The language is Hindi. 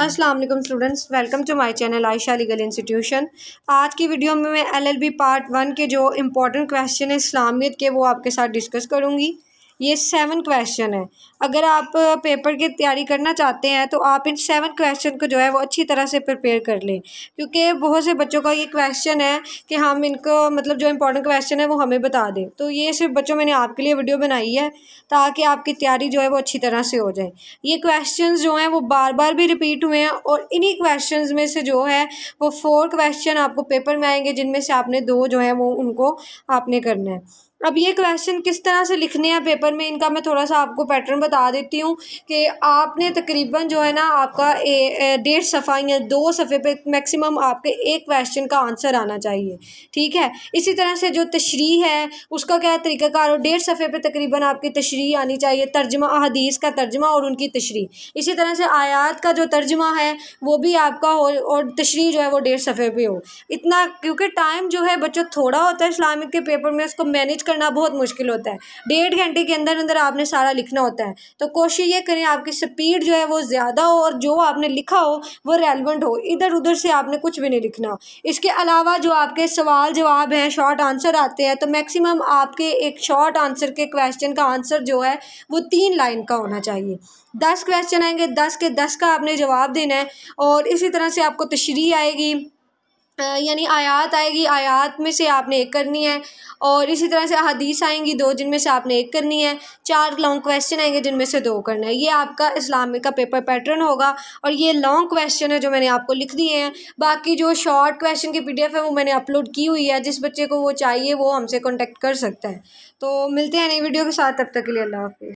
Aslam students welcome to my channel Ayesha legal institution आज की वीडियो में मैं बी पार्ट वन के जो इम्पोर्टेंट क्वेश्चन है इस्लामियत के वो आपके साथ डिस्कस करूँगी ये सेवन क्वेश्चन है अगर आप पेपर की तैयारी करना चाहते हैं तो आप इन सेवन क्वेश्चन को जो है वो अच्छी तरह से प्रिपेयर कर लें क्योंकि बहुत से बच्चों का ये क्वेश्चन है कि हम इनको मतलब जो इंपॉर्टेंट क्वेश्चन है वो हमें बता दें तो ये सिर्फ बच्चों मैंने आपके लिए वीडियो बनाई है ताकि आपकी तैयारी जो है वो अच्छी तरह से हो जाए ये क्वेश्चन जो हैं वो बार बार भी रिपीट हुए हैं और इन्हीं क्वेश्चन में से जो है वो फोर क्वेश्चन आपको पेपर में आएंगे जिनमें से आपने दो जो है वो उनको आपने करना है अब ये क्वेश्चन किस तरह से लिखने हैं पेपर में इनका मैं थोड़ा सा आपको पैटर्न बता देती हूँ कि आपने तकरीबन जो है ना आपका डेढ़ सफ़ा या दो सफ़े पे मैक्सिमम आपके एक क्वेश्चन का आंसर आना चाहिए ठीक है इसी तरह से जो तशरी है उसका क्या तरीक़ाकार हो डेढ़ सफ़े पे तकरीबन आपकी तशरी आनी चाहिए तर्जमा अहदीस का तर्जमा और उनकी तशरी इसी तरह से आयात का जो तर्जमा है वो भी आपका हो और तशरी जो है वो डेढ़ सफ़े पर हो इतना क्योंकि टाइम जो है बच्चों थोड़ा होता है इस्लामिक के पेपर में उसको मैनेज करना बहुत मुश्किल होता है डेढ़ घंटे के अंदर अंदर आपने सारा लिखना होता है तो कोशिश ये करें आपकी स्पीड जो है वो ज़्यादा हो और जो आपने लिखा हो वो रेलिवेंट हो इधर उधर से आपने कुछ भी नहीं लिखना इसके अलावा जो आपके सवाल जवाब हैं शॉर्ट आंसर आते हैं तो मैक्सिमम आपके एक शॉर्ट आंसर के क्वेश्चन का आंसर जो है वो तीन लाइन का होना चाहिए दस क्वेश्चन आएंगे दस के दस का आपने जवाब देना है और इसी तरह से आपको तशरी आएगी यानी आयत आएगी आयत में से आपने एक करनी है और इसी तरह से अदीस आएंगी दो जिनमें से आपने एक करनी है चार लॉन्ग क्वेश्चन आएंगे जिनमें से दो करना है ये आपका इस्लामिक का पेपर पैटर्न होगा और ये लॉन्ग क्वेश्चन है जो मैंने आपको लिख दिए हैं बाकी जो शॉर्ट क्वेश्चन की पी है वो मैंने अपलोड की हुई है जिस बच्चे को वो चाहिए वो हमसे कॉन्टेक्ट कर सकता है तो मिलते हैं नई वीडियो के साथ तब तक के लिए अल्लाह हाफि